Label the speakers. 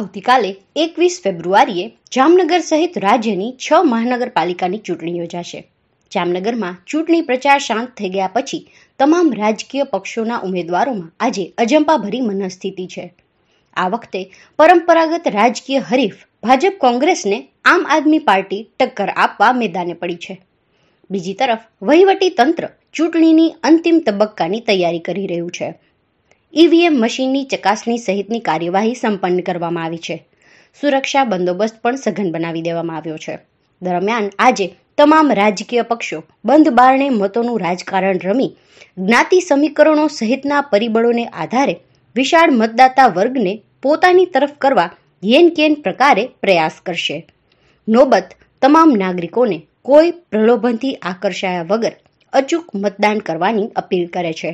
Speaker 1: આવતીકાલે એકવીસ ફેબ્રુઆરીએ જામનગર સહિત રાજ્યની છ મહાનગરપાલિકાની ચૂંટણી યોજાશે જામનગરમાં ચૂંટણી પ્રચાર શાંત થઈ ગયા પછી તમામ રાજકીય પક્ષોના ઉમેદવારોમાં આજે અજંપાભરી મનસ્થિતિ છે આ વખતે પરંપરાગત રાજકીય હરીફ ભાજપ કોંગ્રેસને આમ આદમી પાર્ટી ટક્કર આપવા મેદાને પડી છે બીજી તરફ વહીવટી તંત્ર ચૂંટણીની અંતિમ તબક્કાની તૈયારી કરી રહ્યું છે ઈવીએમ મશીનની ચકાસણી સહિતની કાર્યવાહી સંપન્ન કરવામાં આવી છે સુરક્ષા બંદોબસ્ત પણ સઘન બનાવી દેવામાં આવ્યો છે દરમિયાન આજે તમામ રાજકીય પક્ષો બંધ બારણે મતોનું રાજકારણ રમી જ્ઞાતિ સમીકરણો સહિતના પરિબળોને આધારે વિશાળ મતદાતા વર્ગને પોતાની તરફ કરવા યેન કેન પ્રકારે પ્રયાસ કરશે નોબત તમામ નાગરિકોને કોઈ પ્રલોભનથી આકર્ષાયા વગર અચૂક મતદાન કરવાની અપીલ કરે છે